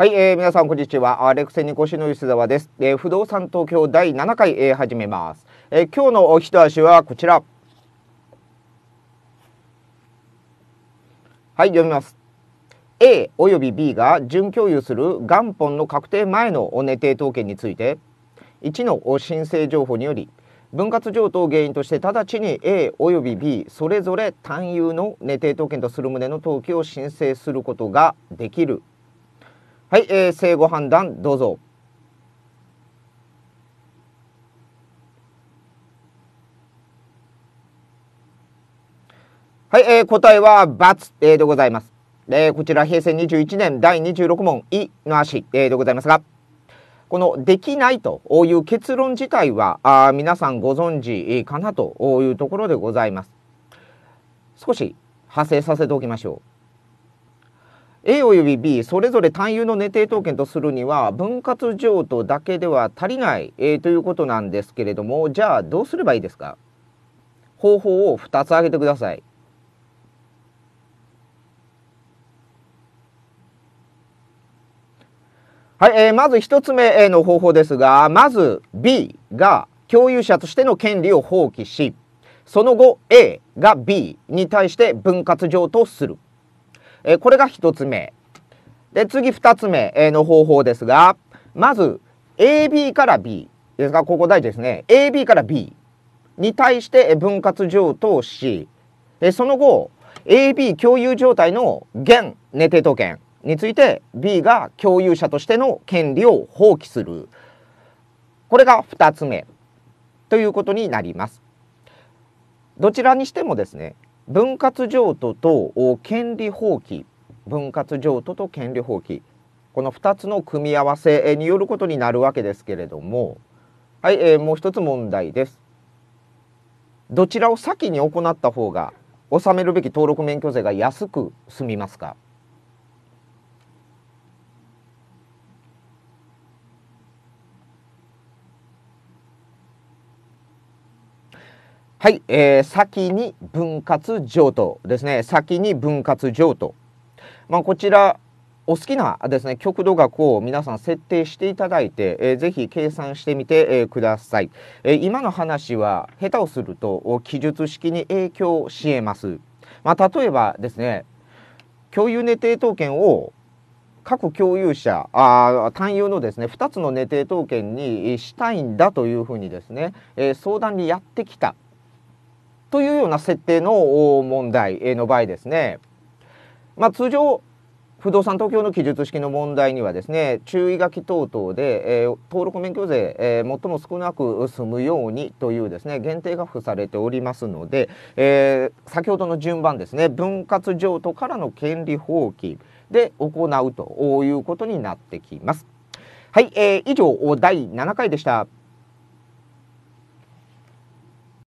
はい、えー、皆さんこんにちは。アレクセニコシの吉澤です。えー、不動産東京第7回、えー、始めます。えー、今日の一足はこちら。はい、読みます。A および B が準共有する元本の確定前のお値定当権について、1の申請情報により、分割譲渡原因として直ちに A および B それぞれ単有の値定当権とする旨の登記を申請することができるはい、えー、正誤判断どうぞ。はい、えー、答えは×、えでございます。えー、こちら平成21年第26問「い」の足、えでございますがこの「できない」という結論自体はあ皆さんご存知かなというところでございます。少し派生させておきましょう。A 及び B それぞれ単有の値抵当権とするには分割譲渡だけでは足りない、えー、ということなんですけれどもじゃあどうすればいいですか方法を2つ挙げてください。はい、えー、まず1つ目の方法ですがまず B が共有者としての権利を放棄しその後 A が B に対して分割譲渡する。えこれが1つ目。で、次2つ目の方法ですが、まず AB から B ですが、ここ大事ですね。AB から B に対して分割譲渡し、その後、AB 共有状態の現寝抵当権について B が共有者としての権利を放棄する。これが2つ目ということになります。どちらにしてもですね分割譲渡と権利放棄分割譲渡と権利放棄この2つの組み合わせによることになるわけですけれどもはい、えー、もう一つ問題です。どちらを先に行った方が納めるべき登録免許税が安く済みますかはい、えー、先に分割譲渡ですね。先に分割譲渡。まあ、こちら、お好きなですね、極度額を皆さん設定していただいて、えー、ぜひ計算してみて、えー、ください、えー、今の話は、下手をすると、記述式に影響し得ます。まあ、例えばですね、共有寝定当権を各共有者あ単有のですね2つの寝定当権にしたいんだというふうにですね、えー、相談にやってきたというような設定の問題の場合ですね、まあ、通常不動産東京の記述式の問題にはですね注意書き等々で、えー、登録免許税、えー、最も少なく済むようにというですね限定が付されておりますので、えー、先ほどの順番ですね分割譲渡からの権利放棄で行うということになってきます。はい、えー、以上第7回でした。